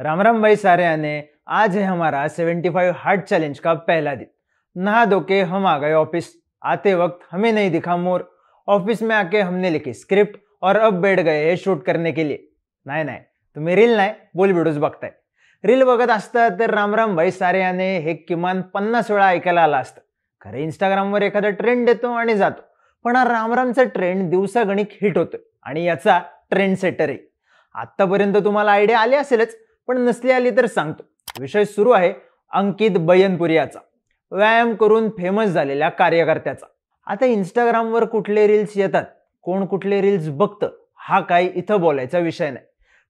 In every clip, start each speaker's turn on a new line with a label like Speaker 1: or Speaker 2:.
Speaker 1: राम राम भाई सारे आने आज है हमारा 75 हार्ट चैलेंज का पहला दिन नहा धो के हम आ गए ऑफिस आते वक्त हमें नहीं दिखा मोर ऑफिस में आके हमने लिखी स्क्रिप्ट और अब बैठ गए हे शूट करने के लिए नाही नाही तुम्ही रील नाही बोल व्हिडिओज बघताय रील बघत असता तर रामराम भाई सारे हे किमान पन्नास वेळा ऐकायला आला असतं खरं इंस्टाग्रामवर एखादा ट्रेंड येतो आणि जातो पण हा रामरामचा ट्रेंड दिवसागणिक हिट होतो आणि याचा ट्रेंड सेटर आहे आत्तापर्यंत तुम्हाला आयडिया आली असेलच पण नसली आली तर सांगतो विषय सुरू आहे अंकित बयनपुरियाचा व्यायाम करून फेमस झालेल्या कार्यकर्त्याचा आता इंस्टाग्रामवर कुठले रील्स येतात कोण कुठले रील्स बघतं हा काय इथं बोलायचा विषय नाही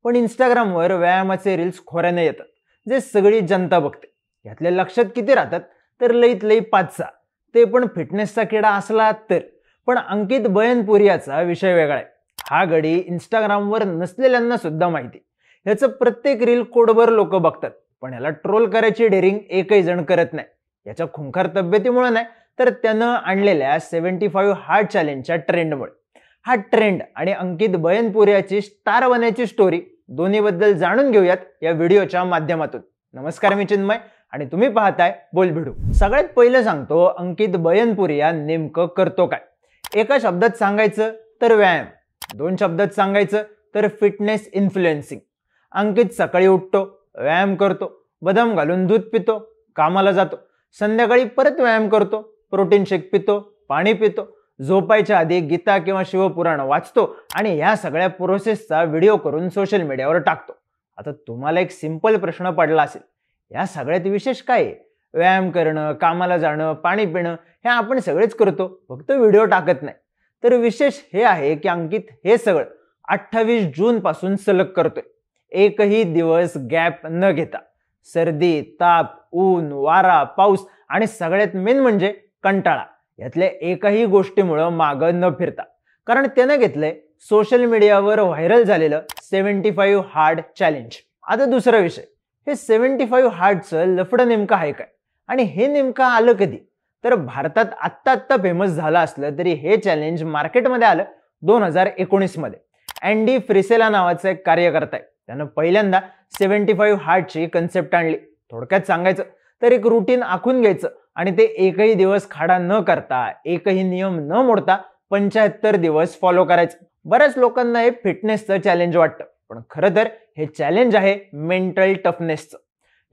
Speaker 1: पण इंस्टाग्रामवर व्यायामाचे रील्स खोऱ्याने येतात जे सगळी जनता बघते यातले लक्षात किती राहतात तर लईत लई पाच सहा ते पण फिटनेसचा किडा असला तर पण अंकित बयनपुरी याचा विषय वेगळा आहे हा गडी इंस्टाग्रामवर नसलेल्यांना सुद्धा माहिती ह्याचं प्रत्येक रील कोडभर लोक बघतात पण याला ट्रोल करायची डेअरिंग एकही जण करत नाही याच्या खुंखार तब्येतीमुळे नाही तर त्यानं आणलेल्या सेव्हन्टी फाईव्ह हार्ट चॅलेंजच्या ट्रेंडमुळे हा ट्रेंड आणि अंकित बयनपुरियाची स्टार बनायची स्टोरी दोन्हीबद्दल जाणून घेऊयात या व्हिडिओच्या माध्यमातून नमस्कार मी चिन्मय आणि तुम्ही पाहताय बोल भिडू सगळ्यात पहिलं सांगतो अंकित बयनपुरिया नेमकं करतो काय एका शब्दात सांगायचं तर व्यायाम दोन शब्दात सांगायचं तर फिटनेस इन्फ्लुएन्सिंग अंकित सकाळी उठतो व्यायाम करतो बदाम घालून दूध पितो कामाला जातो संध्याकाळी परत व्यायाम करतो प्रोटीन शेक पितो पाणी पितो झोपायच्या आधी गीता किंवा शिवपुराण वाचतो आणि ह्या सगळ्या प्रोसेसचा व्हिडिओ करून सोशल मीडियावर टाकतो आता तुम्हाला एक सिंपल प्रश्न पडला असेल या सगळ्यात विशेष काय आहे व्यायाम करणं कामाला जाणं पाणी पिणं हे आपण सगळेच करतो फक्त व्हिडिओ टाकत नाही तर विशेष हे आहे की अंकित हे सगळं अठ्ठावीस पासून सलग करतोय एकही दिवस गॅप न घेता सर्दी ताप ऊन वारा पाऊस आणि सगळ्यात मेन म्हणजे कंटाळा यातल्या एकही गोष्टीमुळं मागं न फिरता कारण त्यानं घेतलंय सोशल मीडियावर व्हायरल झालेलं सेव्हन्टी फाईव्ह हार्ड चॅलेंज आता दुसरा विषय हे सेव्हन्टी फाईव्ह हार्डचं लफडं नेमकं आहे काय आणि हे नेमकं आलं कधी तर भारतात आत्ता आत्ता फेमस झालं असलं तरी हे चॅलेंज मार्केटमध्ये आलं दोन हजार एकोणीसमध्ये अँडी फ्रिसेला नावाचं एक कार्यकर्ता आहे त्यानं पहिल्यांदा सेव्हन्टी फाईव्ह हार्टची कन्सेप्ट आणली थोडक्यात सांगायचं तर एक रुटीन आखून घ्यायचं आणि ते एकही दिवस खाडा न करता एकही नियम न मोडता पंच्याहत्तर दिवस फॉलो करायचं बऱ्याच लोकांना हे फिटनेसचं चॅलेंज वाटतं पण खरं तर हे चॅलेंज आहे मेंटल टफनेसचं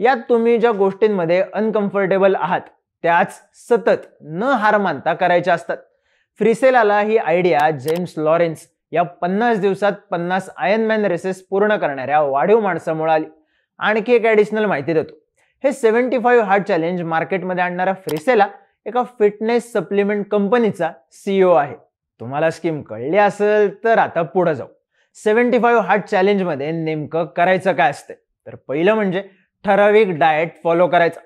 Speaker 1: यात तुम्ही ज्या गोष्टींमध्ये अनकम्फर्टेबल आहात त्याच सतत न हार मानता करायच्या असतात फ्रिसेलाला ही आयडिया जेम्स लॉरेन्स या पन्नास दिवसात पन्नास आयनमॅन रेसेस पूर्ण करणाऱ्या वाढीव माणसं मिळाली आणखी एक ऍडिशनल माहिती देतो हे सेव्हन्टी फाईव्ह हार्ट चॅलेंज मार्केटमध्ये आणणारा फ्रिसेला एका फिटनेस सप्लिमेंट कंपनीचा सीईओ आहे तुम्हाला स्कीम कळली असेल तर आता पुढे जाऊ सेव्हन्टी फाईव्ह हार्ट चॅलेंजमध्ये नेमकं करायचं काय असते तर पहिलं म्हणजे ठराविक डाएट फॉलो करायचा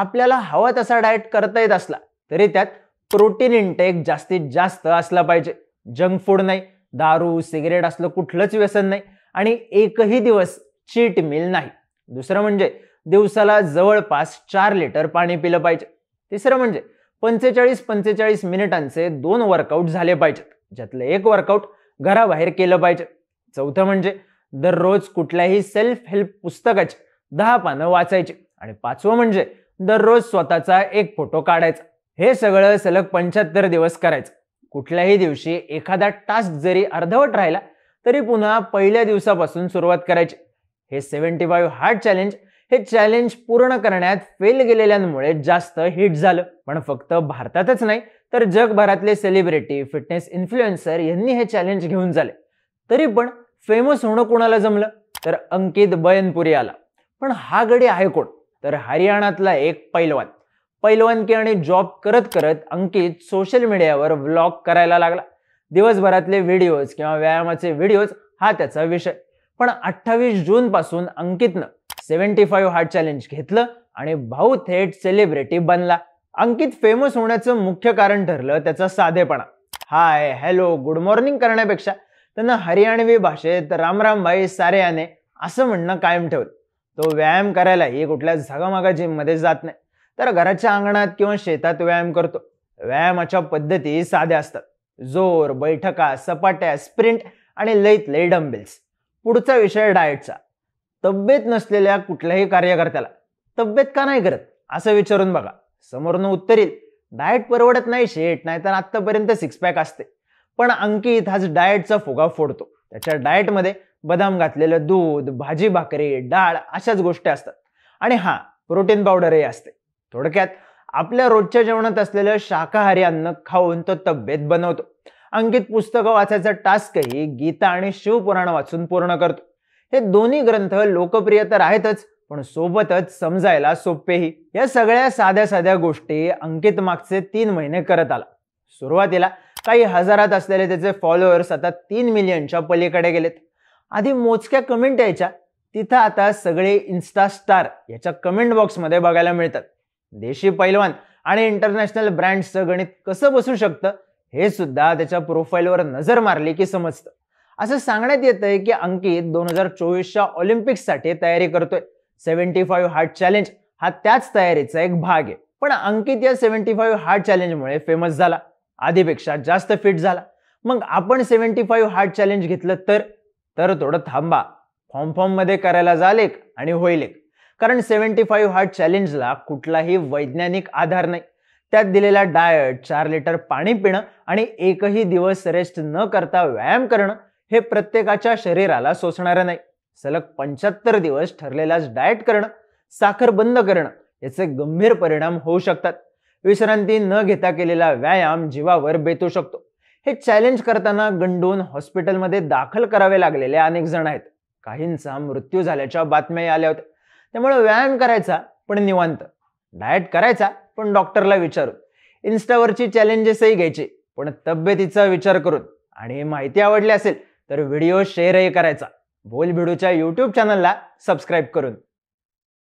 Speaker 1: आपल्याला हवा तसा डाएट करता येत असला तरी त्यात प्रोटीन इंटेक जास्तीत जास्त असला पाहिजे जंक फूड नाही दारू सिगरेट असलं कुठलंच व्यसन नाही आणि एकही दिवस चीट मिल नाही दुसरं म्हणजे दिवसाला जवळपास चार लिटर पाणी पिलं पाहिजे तिसरं म्हणजे पंचेचाळीस पंचेचाळीस मिनिटांचे दोन वर्कआउट झाले पाहिजेत ज्यातलं एक वर्कआउट घराबाहेर केलं पाहिजे चौथं म्हणजे दररोज कुठल्याही सेल्फ हेल्प पुस्तकाची दहा पानं वाचायची आणि पाचवं म्हणजे दररोज स्वतःचा एक फोटो काढायचा हे सगळं सलग पंच्याहत्तर दिवस करायचं कुठल्याही दिवशी एखादा टास्क जरी अर्धवट राहिला तरी पुन्हा पहिल्या दिवसापासून सुरुवात करायची हे सेव्हन्टी फाईव्ह हार्ड चॅलेंज हे चॅलेंज पूर्ण करण्यात फेल गेलेल्यांमुळे जास्त हिट झालं पण फक्त भारतातच नाही तर जगभरातले सेलिब्रिटी फिटनेस इन्फ्लुएन्सर यांनी हे चॅलेंज घेऊन झाले तरी पण फेमस होणं कोणाला जमलं तर अंकित बयनपुरी आला पण हा गडी आहे कोण तर हरियाणातला एक पैलवान पैलवानकी आणि जॉब करत करत अंकित सोशल मीडियावर व्लॉग करायला लागला दिवसभरातले व्हिडिओज किंवा व्यायामाचे व्हिडिओज हा त्याचा विषय पण अठ्ठावीस जून पासून अंकितनं सेव्हन्टी फाईव्ह हार्ट चॅलेंज घेतलं आणि भाऊ थेट सेलिब्रिटी बनला अंकित फेमस होण्याचं मुख्य कारण ठरलं त्याचा साधेपणा हाय हॅलो गुड मॉर्निंग करण्यापेक्षा त्यांना हरियाणवी भाषेत रामराम सारे याने असं म्हणणं कायम ठेवलं तो व्यायाम करायलाही कुठल्या झगामागा जिममध्ये जात नाही तर घराच्या अंगणात किंवा शेतात व्यायाम करतो व्यायामाच्या पद्धती साध्या असतात जोर बैठका सपाट्या स्प्रिंट आणि लईत लय पुढचा विषय डाएटचा तब्येत नसलेल्या कुठल्याही कार्यकर्त्याला तब्येत का नाही करत असं विचारून बघा समोरनं उत्तरील डाएट परवडत नाही शेट नाही तर आत्तापर्यंत सिक्स पॅक असते पण अंकित हाच डाएटचा फुगा फोडतो त्याच्या डाएटमध्ये बदाम घातलेलं दूध भाजी भाकरी डाळ अशाच गोष्टी असतात आणि हा प्रोटीन पावडरही असते थोडक्यात आपल्या रोजच्या जेवणात असलेलं शाकाहारी अन्न खाऊन तो तब्येत बनवतो अंकित पुस्तकं वाचायचा टास्कही गीता आणि शिवपुराण वाचून पूर्ण करतो हे दोन्ही ग्रंथ लोकप्रिय तर आहेतच पण सोबतच समजायला सोपेही या सगळ्या साध्या साध्या गोष्टी अंकित मागचे तीन महिने करत आला सुरुवातीला काही हजारात असलेले त्याचे फॉलोअर्स आता तीन मिलियनच्या पलीकडे गेलेत आधी मोजक्या कमेंट यायच्या तिथं आता सगळे इन्स्टा स्टार याच्या कमेंट बॉक्समध्ये बघायला मिळतात देशी पैलवान आणि इंटरनॅशनल ब्रँडचं गणित कसं बसू शकतं हे सुद्धा त्याच्या प्रोफाईलवर नजर मारली की समजतं असं सांगण्यात येत आहे की अंकित दोन हजार चोवीसच्या ऑलिम्पिक्ससाठी तयारी करतोय सेव्हन्टी फाईव्ह हार्ट चॅलेंज हा त्याच तयारीचा एक भाग आहे पण अंकित या सेव्हन्टी फाईव्ह हार्ट चॅलेंजमुळे फेमस झाला आधीपेक्षा जास्त फिट झाला मग आपण सेव्हन्टी फाईव्ह हार्ट चॅलेंज घेतलं तर तर थोडं थांबा फॉर्म फॉर्ममध्ये करायला जालेक आणि होईल एक कारण सेव्हन्टी फाईव्ह हा चॅलेंजला कुठलाही वैज्ञानिक आधार नाही त्यात दिलेला डाएट चार लिटर पाणी पिणं आणि एकही दिवस रेस्ट न करता व्यायाम करणं हे प्रत्येकाच्या शरीराला सोसणारं नाही सलग पंच्याहत्तर दिवस ठरलेलाच डाएट करणं साखर बंद करणं याचे गंभीर परिणाम होऊ शकतात विश्रांती न घेता केलेला व्यायाम जीवावर बेतू शकतो हे चॅलेंज करताना गंडून हॉस्पिटलमध्ये दाखल करावे लागलेले अनेक जण आहेत काहींचा मृत्यू झाल्याच्या बातम्या आल्या होत्या त्यामुळे व्यायाम करायचा पण निवांत डाएट करायचा पण डॉक्टरला विचारून इन्स्टावरची चॅलेंजेसही घ्यायची पण तब्येतीचा विचार करून आणि माहिती आवडली असेल तर व्हिडिओ शेअरही करायचा बोल भिडूच्या यूट्यूब चॅनलला सबस्क्राईब करून